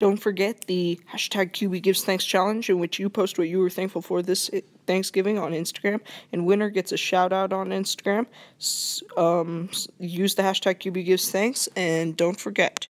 Don't forget the hashtag QB Gives Thanks challenge, in which you post what you were thankful for this eh, Thanksgiving on Instagram, and winner gets a shout out on Instagram. Um, use the hashtag QB Gives Thanks, and don't forget.